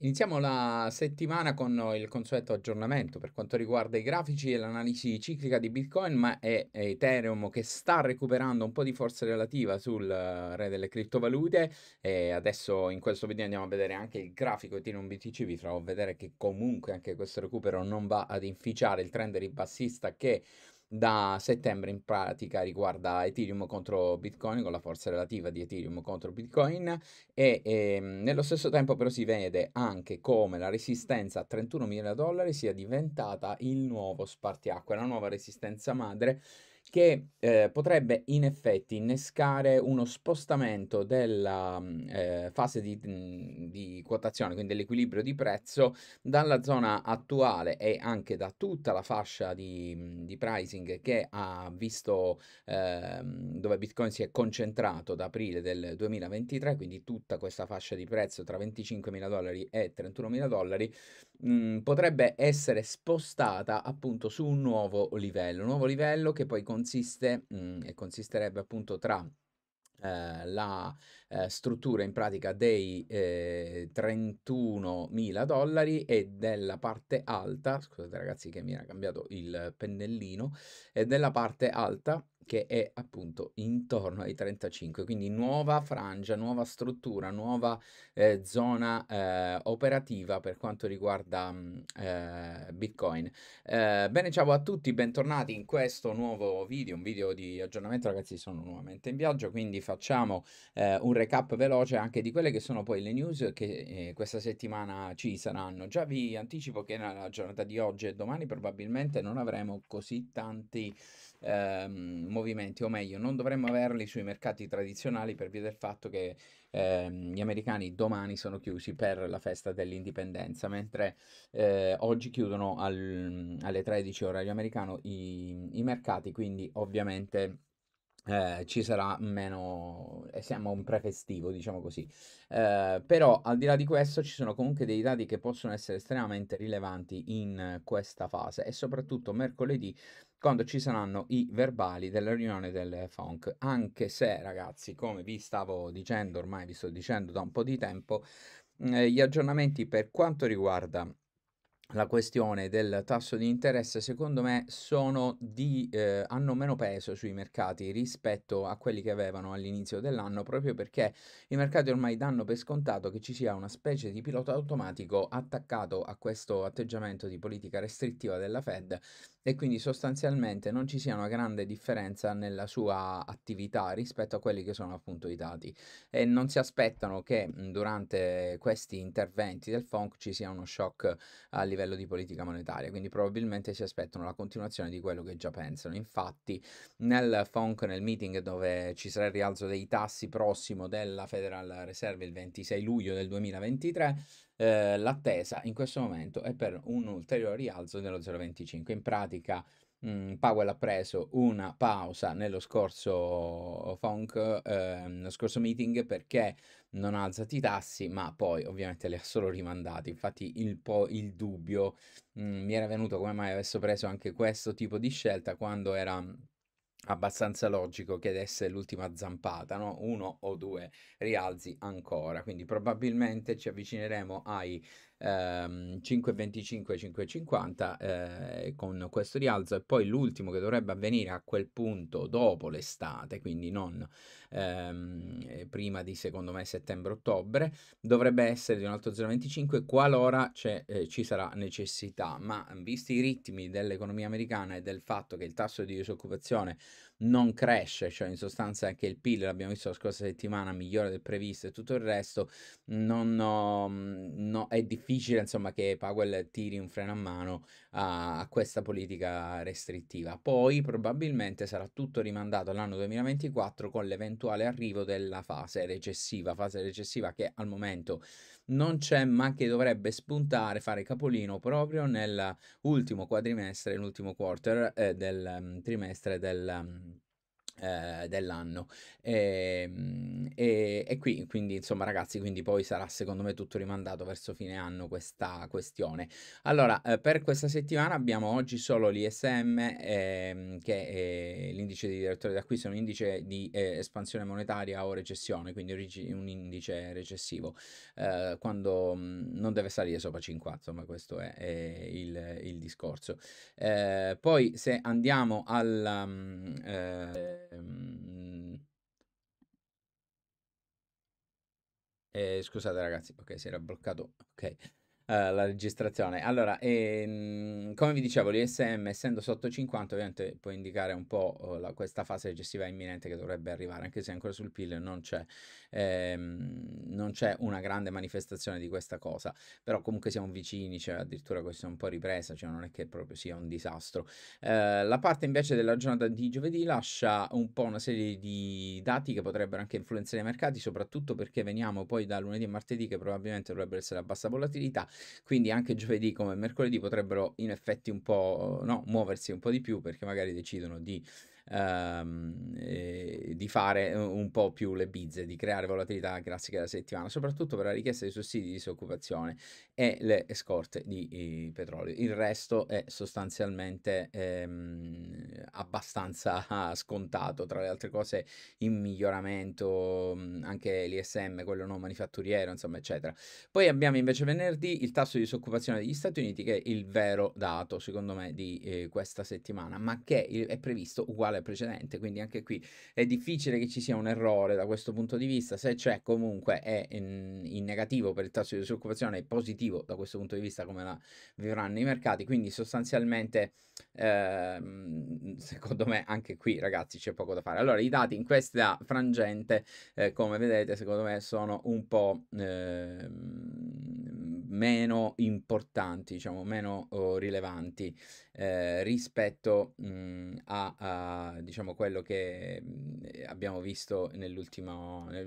Iniziamo la settimana con il consueto aggiornamento per quanto riguarda i grafici e l'analisi ciclica di Bitcoin, ma è Ethereum che sta recuperando un po' di forza relativa sul eh, re delle criptovalute e adesso in questo video andiamo a vedere anche il grafico Ethereum BTC, vi farò vedere che comunque anche questo recupero non va ad inficiare il trend ribassista che da settembre in pratica riguarda Ethereum contro Bitcoin con la forza relativa di Ethereum contro Bitcoin e, e ehm, nello stesso tempo però si vede anche come la resistenza a 31.000 dollari sia diventata il nuovo spartiacque, la nuova resistenza madre che eh, potrebbe in effetti innescare uno spostamento della mm, eh, fase di, mm, di, quotazione, quindi dell'equilibrio di prezzo, dalla zona attuale e anche da tutta la fascia di, mm, di pricing che ha visto eh, dove Bitcoin si è concentrato da aprile del 2023, quindi tutta questa fascia di prezzo tra 25.000 dollari e 31.000 dollari, mh, potrebbe essere spostata appunto su un nuovo livello, un nuovo livello che poi con consiste mh, mm, e consisterebbe appunto tra eh, la eh, struttura in pratica dei eh, 31.000 dollari e della parte alta, scusate ragazzi che mi era cambiato il pennellino, e della parte alta che è appunto intorno ai 35, quindi nuova frangia, nuova struttura, nuova eh, zona eh, operativa per quanto riguarda mm, eh, Bitcoin. Eh, bene, ciao a tutti, bentornati in questo nuovo video, un video di aggiornamento, ragazzi, sono nuovamente in viaggio, quindi facciamo eh, un recap veloce anche di quelle che sono poi le news che eh, questa settimana ci saranno. Già vi anticipo che nella giornata di oggi e domani probabilmente non avremo così tanti ehm, movimenti, o meglio, non dovremmo averli sui mercati tradizionali per via del fatto che ehm, gli americani domani sono chiusi per la festa dell'indipendenza, mentre eh, oggi chiudono al, alle 13 orario americano i, i mercati, quindi ovviamente... Eh, ci sarà meno, eh, siamo un prefestivo, diciamo così. Eh, però al di là di questo ci sono comunque dei dati che possono essere estremamente rilevanti in questa fase e soprattutto mercoledì quando ci saranno i verbali della riunione del FONC, anche se ragazzi, come vi stavo dicendo, ormai vi sto dicendo da un po' di tempo, eh, gli aggiornamenti per quanto riguarda la questione del tasso di interesse secondo me di, eh, hanno meno peso sui mercati rispetto a quelli che avevano all'inizio dell'anno proprio perché i mercati ormai danno per scontato che ci sia una specie di pilota automatico attaccato a questo atteggiamento di politica restrittiva della Fed e quindi sostanzialmente non ci sia una grande differenza nella sua attività rispetto a quelli che sono appunto i dati e non si aspettano che durante questi interventi del FONC ci sia uno shock a livello livello di politica monetaria, quindi probabilmente si aspettano la continuazione di quello che già pensano. Infatti nel FONC, nel meeting dove ci sarà il rialzo dei tassi prossimo della Federal Reserve il 26 luglio del 2023, eh, l'attesa in questo momento è per un ulteriore rialzo dello 0,25. In pratica mh, mhmm, Powell ha preso una pausa nello scorso funk, eh, nello scorso meeting perché non ha alzato i tassi, ma poi ovviamente li ha solo rimandati. Infatti il, po- il dubbio mh, mhmm, mi era venuto come mai avesse preso anche questo tipo di scelta quando era abbastanza logico che desse l'ultima zampata, no? uno o due rialzi ancora, quindi probabilmente ci avvicineremo ai 5,25-5,50 ehm, eh, con questo rialzo e poi l'ultimo che dovrebbe avvenire a quel punto dopo l'estate, quindi non ehm, prima di secondo me settembre-ottobre, dovrebbe essere di un altro 0,25 qualora eh, ci sarà necessità, ma mm, visti i ritmi dell'economia americana e del fatto che il tasso di disoccupazione non cresce, cioè in sostanza anche il PIL, l'abbiamo visto la scorsa settimana, migliore del previsto e tutto il resto, non, no, mm, no, è difficile insomma che Powell tiri un freno a mano a questa politica restrittiva. Poi probabilmente sarà tutto rimandato all'anno 2024 con l'eventuale arrivo della fase recessiva, fase recessiva che al momento non c'è ma che dovrebbe spuntare, fare capolino proprio nell'ultimo quadrimestre, l'ultimo quarter eh, del um, trimestre del... Um, eh, dell'anno e, ehm, e, e, qui quindi insomma ragazzi quindi poi sarà secondo me tutto rimandato verso fine anno questa questione allora eh, per questa settimana abbiamo oggi solo l'ISM ehm, eh, che è l'indice di direttore d'acquisto un indice di eh, espansione monetaria o recessione quindi un indice recessivo eh, quando mh, mm, non deve salire sopra 5 insomma questo è, è il, il, discorso eh, poi se andiamo al um, Ehm, eh, scusate ragazzi, ok, si era bloccato. Ok. Eh, la registrazione. Allora, ehm, come vi dicevo, l'ISM essendo sotto 50 ovviamente può indicare un po' oh, la, questa fase recessiva imminente che dovrebbe arrivare, anche se ancora sul PIL non c'è, ehm, non c'è una grande manifestazione di questa cosa, però comunque siamo vicini, c'è cioè addirittura questa un po' ripresa, cioè non è che proprio sia un disastro. Eh, la parte invece della giornata di giovedì lascia un po' una serie di dati che potrebbero anche influenzare i mercati, soprattutto perché veniamo poi da lunedì e martedì che probabilmente dovrebbero essere a bassa volatilità quindi anche giovedì come mercoledì potrebbero in effetti un po' no, muoversi un po' di più perché magari decidono di, ehm, eh, di fare eh, un po' più le bizze, di creare volatilità classica della settimana, soprattutto per la richiesta di sussidi di disoccupazione e le scorte di eh, petrolio. Il resto è sostanzialmente ehm, abbastanza scontato, tra le altre cose in miglioramento anche l'ISM, quello non manifatturiero, insomma, eccetera. Poi abbiamo invece venerdì il tasso di disoccupazione degli Stati Uniti, che è il vero dato, secondo me, di eh, questa settimana, ma che è previsto uguale al precedente, quindi anche qui è difficile che ci sia un errore da questo punto di vista, se c'è comunque è in, ehm, in negativo per il tasso di disoccupazione, è positivo da questo punto di vista come la vivranno i mercati, quindi sostanzialmente eh, Mhmm, secondo me anche qui ragazzi c'è poco da fare. Allora i dati in questa frangente eh, come vedete secondo me sono un po' eh, meno importanti, diciamo meno oh, rilevanti eh, rispetto mh, a, a, diciamo, quello che abbiamo visto nel,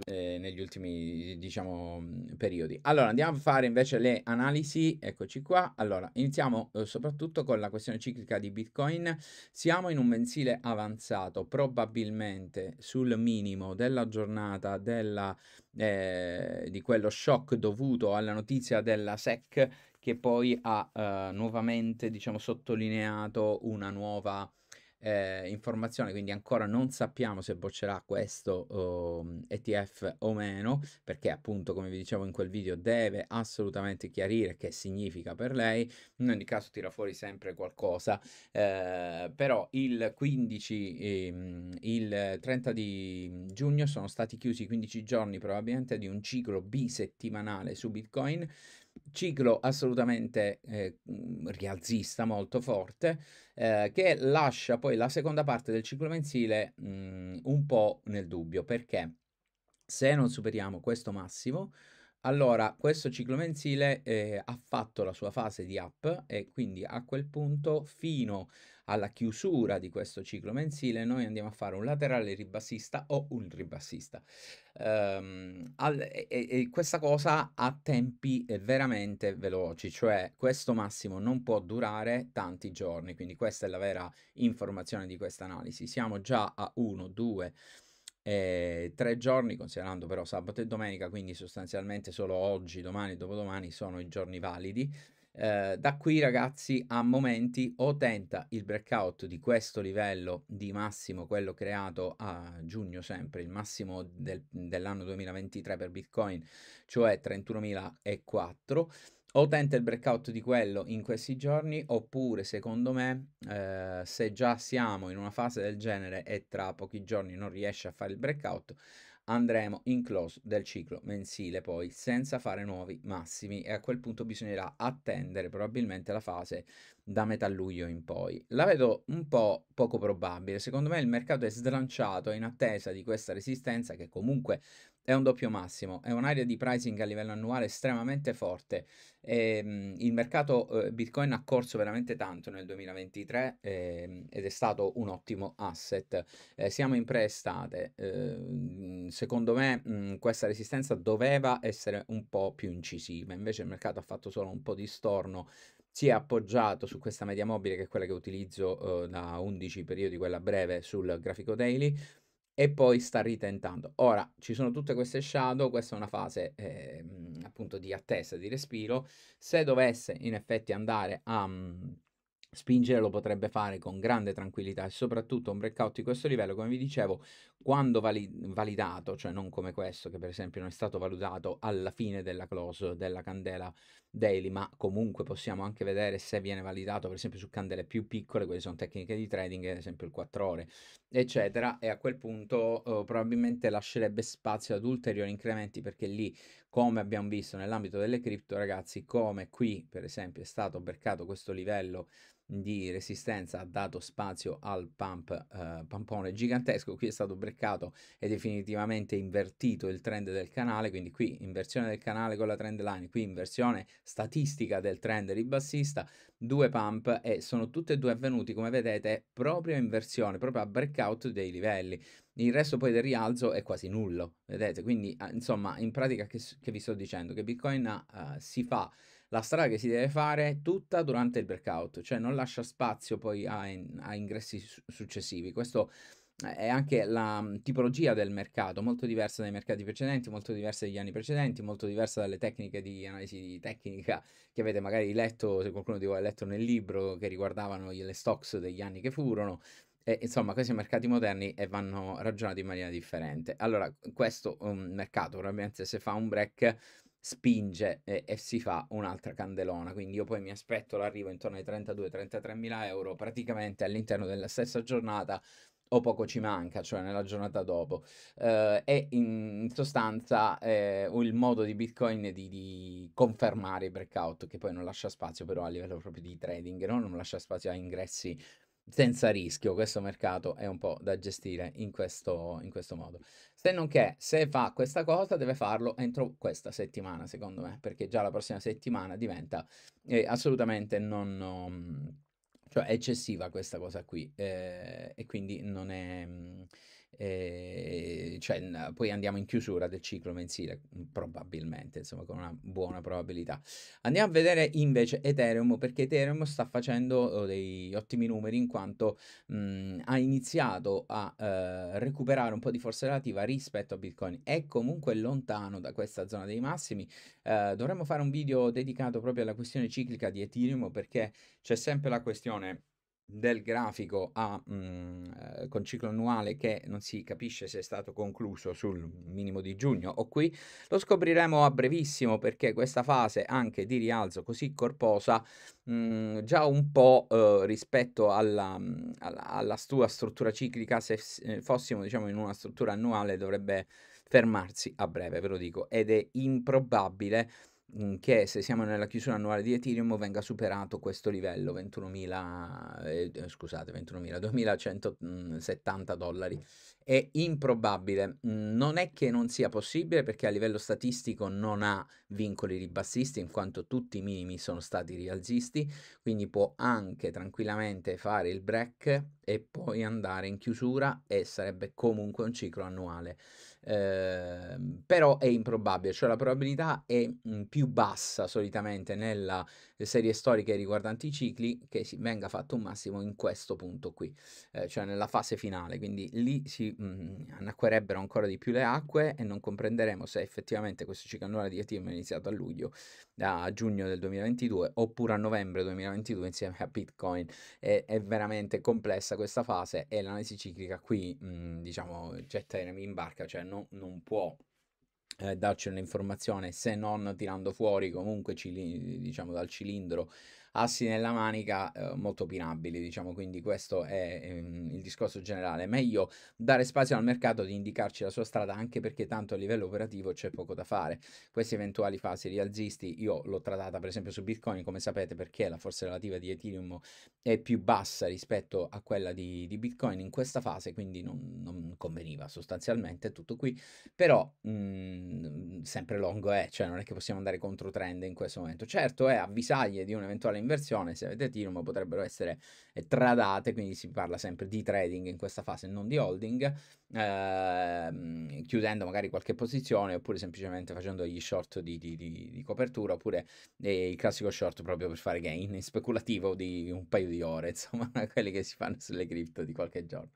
eh, negli ultimi diciamo, periodi. Allora andiamo a fare invece le analisi, eccoci qua. Allora iniziamo eh, soprattutto con la questione ciclica di Bitcoin. Siamo in un mensile avanzato, probabilmente sul minimo della giornata della eh, di quello shock dovuto alla notizia della SEC che poi ha eh, nuovamente diciamo, sottolineato una nuova eh, informazione, quindi ancora non sappiamo se boccerà questo oh, ehm, ETF o meno, perché appunto come vi dicevo in quel video deve assolutamente chiarire che significa per lei, in ogni caso tira fuori sempre qualcosa, eh, però il 15, ehm, il 30 di giugno sono stati chiusi 15 giorni probabilmente di un ciclo bisettimanale su Bitcoin ciclo assolutamente eh, mm, rialzista molto forte eh, che lascia poi la seconda parte del ciclo mensile mh, mm, un po' nel dubbio perché se non superiamo questo massimo allora questo ciclo mensile eh, ha fatto la sua fase di up e quindi a quel punto fino a alla chiusura di questo ciclo mensile noi andiamo a fare un laterale ribassista o un ribassista. Um, al, e, e, questa cosa ha tempi eh, veramente veloci, cioè questo massimo non può durare tanti giorni, quindi questa è la vera informazione di questa analisi. Siamo già a 1, 2, e tre giorni, considerando però sabato e domenica, quindi sostanzialmente solo oggi, domani e dopodomani sono i giorni validi. Ehm, da qui ragazzi a momenti o tenta il breakout di questo livello di massimo, quello creato a giugno sempre, il massimo del, dell'anno 2023 per Bitcoin, cioè 31.004, o tenta il breakout di quello in questi giorni oppure secondo me eh, se già siamo in una fase del genere e tra pochi giorni non riesce a fare il breakout andremo in close del ciclo mensile poi senza fare nuovi massimi e a quel punto bisognerà attendere probabilmente la fase da metà luglio in poi. La vedo un po' poco probabile, secondo me il mercato è slanciato in attesa di questa resistenza che comunque è un doppio massimo, è un'area di pricing a livello annuale estremamente forte. E, ehm, il mercato eh, Bitcoin ha corso veramente tanto nel 2023 eh, ed è stato un ottimo asset. Eh, siamo in preestate, ehm, secondo me mh, questa resistenza doveva essere un po' più incisiva, invece il mercato ha fatto solo un po' di storno si è appoggiato su questa media mobile che è quella che utilizzo eh, da 11 periodi, quella breve sul grafico daily, e poi sta ritentando. Ora ci sono tutte queste shadow, questa è una fase eh, appunto di attesa, di respiro. Se dovesse in effetti andare a mm, spingere lo potrebbe fare con grande tranquillità e soprattutto un breakout di questo livello, come vi dicevo, quando vali- validato, cioè non come questo che per esempio non è stato valutato alla fine della close della candela daily, ma comunque possiamo anche vedere se viene validato, per esempio su candele più piccole, quelle sono tecniche di trading, ad esempio il 4 ore, eccetera, e a quel punto eh, probabilmente lascerebbe spazio ad ulteriori incrementi perché lì, come abbiamo visto nell'ambito delle cripto, ragazzi, come qui per esempio è stato beccato questo livello di resistenza ha dato spazio al pump, eh, pampone gigantesco, qui è stato breccato e definitivamente invertito il trend del canale, quindi qui inversione del canale con la trend line, qui inversione statistica del trend ribassista, due pump e sono tutte e due avvenuti, come vedete, proprio in versione, proprio a breakout dei livelli. Il resto poi del rialzo è quasi nullo, vedete? Quindi, ah, insomma, in pratica che, che vi sto dicendo? Che Bitcoin uh, si fa la strada che si deve fare tutta durante il breakout, cioè non lascia spazio poi a, in, a ingressi su successivi. Questo è anche la mm, tipologia del mercato, molto diversa dai mercati precedenti, molto diversa dagli anni precedenti, molto diversa dalle tecniche di analisi tecnica che avete magari letto, se qualcuno di voi ha letto nel libro, che riguardavano le stocks degli anni che furono. E, insomma, questi mercati moderni e eh, vanno ragionati in maniera differente. Allora, questo um, mercato, probabilmente se fa un break, spinge e, e, si fa un'altra candelona. Quindi io poi mi aspetto l'arrivo intorno ai 32-33 mila euro praticamente all'interno della stessa giornata o poco ci manca, cioè nella giornata dopo. Eh, è in sostanza eh, il modo di Bitcoin di, di, confermare i breakout, che poi non lascia spazio però a livello proprio di trading, no? non lascia spazio a ingressi senza rischio. Questo mercato è un po' da gestire in questo, in questo modo. Se non che se fa questa cosa deve farlo entro questa settimana, secondo me, perché già la prossima settimana diventa eh, assolutamente non... Um, cioè è eccessiva questa cosa qui eh, e quindi non è... Mh, mhmm, Ehm, cioè, poi andiamo in chiusura del ciclo mensile, mhmm, probabilmente, insomma, con una buona probabilità. Andiamo a vedere invece Ethereum, perché Ethereum sta facendo uhm, dei ottimi numeri in quanto mh, mhmm, ha iniziato a eh, recuperare un po' di forza relativa rispetto a Bitcoin. È comunque lontano da questa zona dei massimi. Eh, dovremmo fare un video dedicato proprio alla questione ciclica di Ethereum perché c'è sempre la questione del grafico a, mh, mhmm, con ciclo annuale che non si capisce se è stato concluso sul minimo di giugno o qui, lo scopriremo a brevissimo perché questa fase anche di rialzo così corposa mh, mhmm, già un po' eh, rispetto alla, mhmm, alla, alla, sua struttura ciclica, se eh, fossimo diciamo in una struttura annuale dovrebbe fermarsi a breve, ve lo dico, ed è improbabile Mhmm, che se siamo nella chiusura annuale di Ethereum venga superato questo livello 21.000 eh, scusate 21.000 2170 mhmm, dollari è improbabile non è che non sia possibile perché a livello statistico non ha vincoli ribassisti in quanto tutti i minimi sono stati rialzisti quindi può anche tranquillamente fare il break e poi andare in chiusura e sarebbe comunque un ciclo annuale Ehm, però è improbabile, cioè la probabilità è mh, mhmm, più bassa solitamente nelle serie storiche riguardanti i cicli che si venga fatto un massimo in questo punto qui, eh, cioè nella fase finale, quindi lì si mh, mhmm, anacquerebbero ancora di più le acque e non comprenderemo se effettivamente questo ciclo annuale di ATM è iniziato a luglio a giugno del 2022 oppure a novembre 2022 insieme a Bitcoin. È, è veramente complessa questa fase e l'analisi ciclica qui, mh, mhmm, diciamo, getta in barca, cioè no, non può eh, darci un'informazione se non tirando fuori comunque cili- diciamo dal cilindro assi nella manica eh, molto opinabili, diciamo, quindi questo è ehm, il discorso generale. Meglio dare spazio al mercato di indicarci la sua strada anche perché tanto a livello operativo c'è poco da fare. Queste eventuali fasi rialzisti io l'ho trattata per esempio su Bitcoin, come sapete, perché la forza relativa di Ethereum è più bassa rispetto a quella di, di Bitcoin in questa fase, quindi non, non conveniva sostanzialmente tutto qui, però mh, mm, sempre longo è, cioè non è che possiamo andare contro trend in questo momento. Certo è avvisaglie di un'eventuale inversione, se avete Ethereum potrebbero essere eh, tradate, quindi si parla sempre di trading in questa fase, non di holding eh, chiudendo magari qualche posizione oppure semplicemente facendo gli short di, di, di, di copertura oppure eh, il classico short proprio per fare gain speculativo di un paio di ore, insomma, quelli che si fanno sulle cripto di qualche giorno.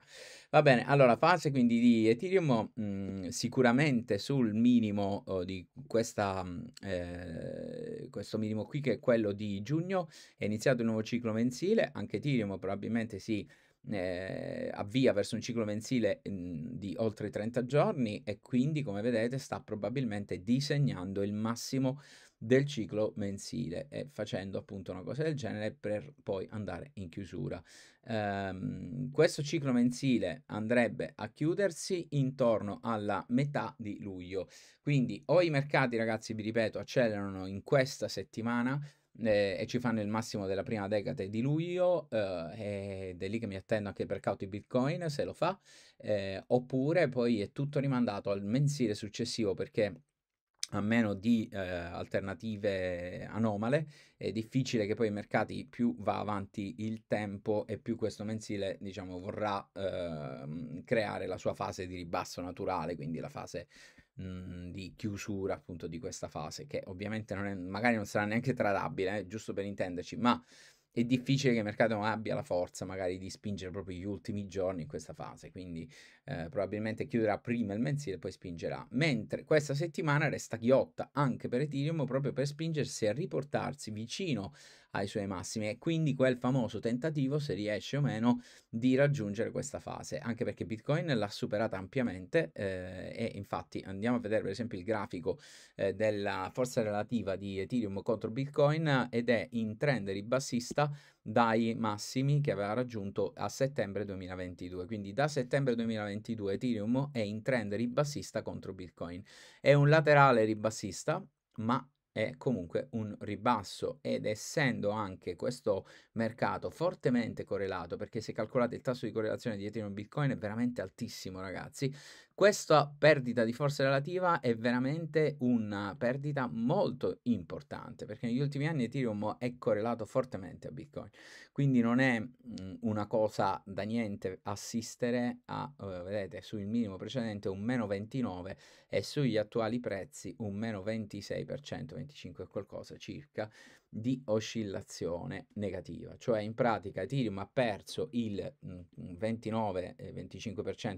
Va bene, allora fase quindi di Ethereum mh, mm, sicuramente sul minimo oh, di questa, mm, eh, questo minimo qui che è quello di giugno, è iniziato il nuovo ciclo mensile, anche Ethereum probabilmente si... Sì, eh, avvia verso un ciclo mensile mm, di oltre 30 giorni e quindi come vedete sta probabilmente disegnando il massimo del ciclo mensile e facendo appunto una cosa del genere per poi andare in chiusura. Um, questo ciclo mensile andrebbe a chiudersi intorno alla metà di luglio, quindi o i mercati ragazzi vi ripeto accelerano in questa settimana eh, e ci fanno il massimo della prima decade di luglio eh, ed è lì che mi attendo anche per cauti Bitcoin se lo fa, eh, oppure poi è tutto rimandato al mensile successivo perché a meno di eh, alternative anomale, è difficile che poi i mercati più va avanti il tempo e più questo mensile, diciamo, vorrà eh, creare la sua fase di ribasso naturale, quindi la fase Mhmm, di chiusura appunto di questa fase, che ovviamente non è, magari non sarà neanche tradabile, eh, giusto per intenderci, ma è difficile che il mercato non abbia la forza magari di spingere proprio gli ultimi giorni in questa fase, quindi eh, probabilmente chiuderà prima il mensile e poi spingerà, mentre questa settimana resta ghiotta anche per Ethereum proprio per spingersi a riportarsi vicino ai suoi massimi e quindi quel famoso tentativo se riesce o meno di raggiungere questa fase, anche perché Bitcoin l'ha superata ampiamente eh, e infatti andiamo a vedere per esempio il grafico eh, della forza relativa di Ethereum contro Bitcoin ed è in trend ribassista dai massimi che aveva raggiunto a settembre 2022. Quindi da settembre 2022 Ethereum è in trend ribassista contro Bitcoin. È un laterale ribassista, ma è comunque un ribasso ed essendo anche questo mercato fortemente correlato perché se calcolate il tasso di correlazione di Ethereum Bitcoin è veramente altissimo ragazzi questa perdita di forza relativa è veramente una perdita molto importante perché negli ultimi anni Ethereum è correlato fortemente a Bitcoin, quindi non è mh, mhmm, una cosa da niente assistere a, eh, vedete, sul minimo precedente un meno 29 e sugli attuali prezzi un meno 26%, 25 qualcosa circa di oscillazione negativa, cioè in pratica Ethereum ha perso il 29-25%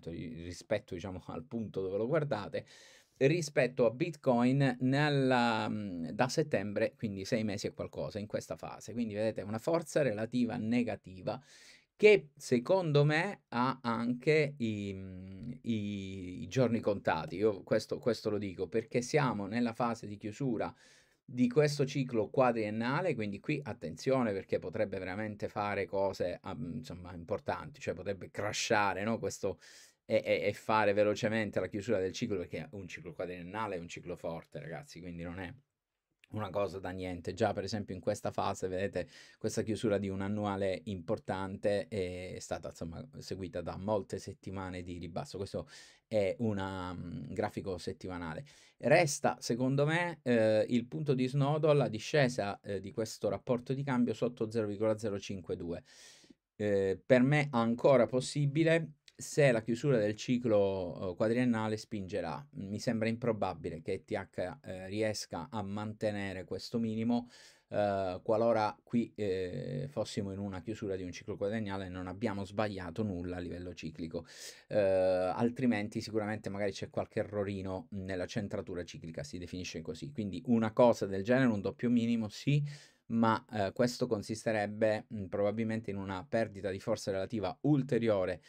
mm, eh, rispetto diciamo, al punto dove lo guardate rispetto a Bitcoin nella, mm, da settembre, quindi sei mesi e qualcosa in questa fase. Quindi vedete una forza relativa negativa che secondo me ha anche i, mm, i, i giorni contati. Io questo, questo lo dico perché siamo nella fase di chiusura di questo ciclo quadriennale, quindi qui attenzione perché potrebbe veramente fare cose um, insomma, importanti, cioè potrebbe crashare no? questo e, e, fare velocemente la chiusura del ciclo perché un ciclo quadriennale è un ciclo forte, ragazzi, quindi non è una cosa da niente. Già, per esempio, in questa fase, vedete, questa chiusura di un annuale importante è stata insomma seguita da molte settimane di ribasso. Questo è una, un grafico settimanale. Resta, secondo me, eh, il punto di snodo alla discesa eh, di questo rapporto di cambio sotto 0,052. Eh, per me ancora possibile se la chiusura del ciclo uhm, quadriennale spingerà. Mi sembra improbabile che TH eh, uhm, riesca a mantenere questo minimo eh, qualora qui eh, fossimo in una chiusura di un ciclo quadriennale non abbiamo sbagliato nulla a livello ciclico, altrimenti sicuramente magari c'è qualche errorino nella centratura ciclica, si definisce così. Quindi una cosa del genere, un doppio minimo, sì ma eh, questo consisterebbe mh, mhmm, probabilmente in una perdita di forza relativa ulteriore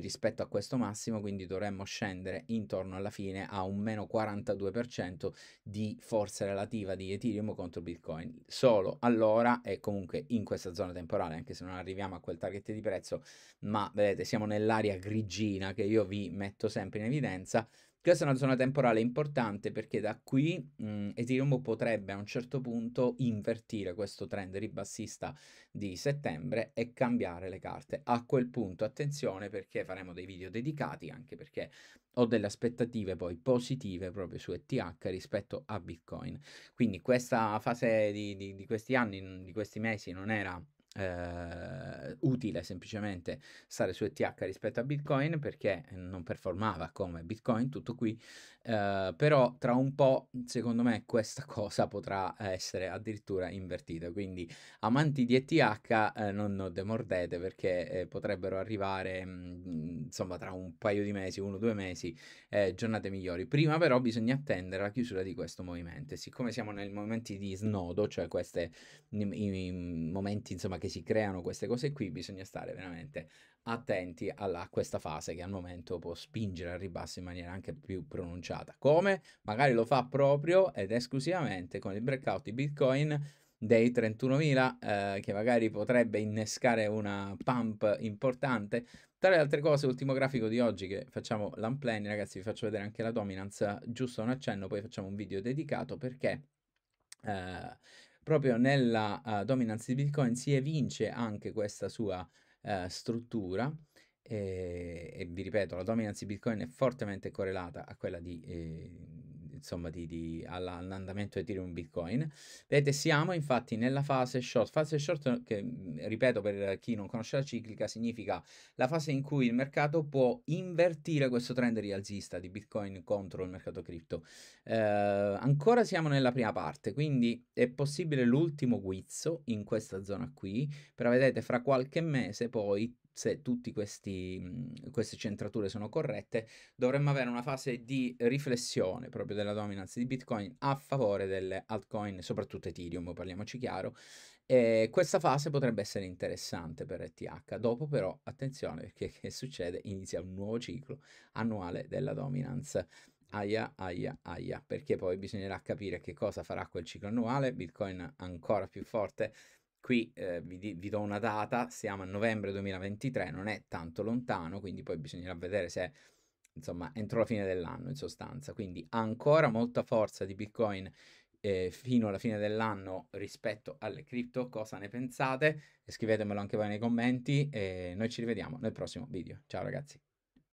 rispetto a questo massimo, quindi dovremmo scendere intorno alla fine a un meno 42% di forza relativa di Ethereum contro Bitcoin. Solo allora e comunque in questa zona temporale, anche se non arriviamo a quel target di prezzo, ma vedete siamo nell'area grigina che io vi metto sempre in evidenza, questa è una zona temporale importante perché da qui mh, mhmm, Ethereum potrebbe a un certo punto invertire questo trend ribassista di settembre e cambiare le carte. A quel punto attenzione perché faremo dei video dedicati anche perché ho delle aspettative poi positive proprio su ETH rispetto a Bitcoin. Quindi questa fase di, di, di questi anni, di questi mesi non era eh, utile semplicemente stare su ETH rispetto a Bitcoin perché non performava come Bitcoin, tutto qui, eh, però tra un po' secondo me questa cosa potrà essere addirittura invertita, quindi amanti di ETH eh, non, demordete perché eh, potrebbero arrivare mh, mm, insomma tra un paio di mesi, uno o due mesi, eh, giornate migliori. Prima però bisogna attendere la chiusura di questo movimento. E siccome siamo nei momenti di snodo, cioè questi momenti insomma, che si creano queste cose qui, bisogna stare veramente attenti alla, a questa fase che al momento può spingere al ribasso in maniera anche più pronunciata. Come? Magari lo fa proprio ed esclusivamente con il breakout di Bitcoin dei 31.000 eh, che magari potrebbe innescare una pump importante tra le altre cose, ultimo grafico di oggi che facciamo l'unplan, ragazzi, vi faccio vedere anche la dominance, giusto un accenno, poi facciamo un video dedicato perché eh, proprio nella uh, dominance di Bitcoin si evince anche questa sua uh, struttura. E, e, vi ripeto, la dominance di Bitcoin è fortemente correlata a quella di, eh, insomma, di, di, all'andamento Ethereum Bitcoin. Vedete, siamo infatti nella fase short. Fase short, che mhmm, ripeto per chi non conosce la ciclica, significa la fase in cui il mercato può invertire questo trend rialzista di Bitcoin contro il mercato cripto. Eh, ancora siamo nella prima parte, quindi è possibile l'ultimo guizzo in questa zona qui, però vedete, fra qualche mese poi se tutte mhmm, queste centrature sono corrette, dovremmo avere una fase di riflessione proprio della dominanza di Bitcoin a favore delle altcoin, soprattutto Ethereum, parliamoci chiaro. E questa fase potrebbe essere interessante per ETH. Dopo però, attenzione, perché che succede? Inizia un nuovo ciclo annuale della dominanza aia, aia, aia, perché poi bisognerà capire che cosa farà quel ciclo annuale, Bitcoin ancora più forte Qui eh, vi, vi, do una data, siamo a novembre 2023, non è tanto lontano, quindi poi bisognerà vedere se, insomma, entro la fine dell'anno in sostanza. Quindi ancora molta forza di Bitcoin eh, fino alla fine dell'anno rispetto alle cripto. Cosa ne pensate? Scrivetemelo anche voi nei commenti e noi ci rivediamo nel prossimo video. Ciao ragazzi!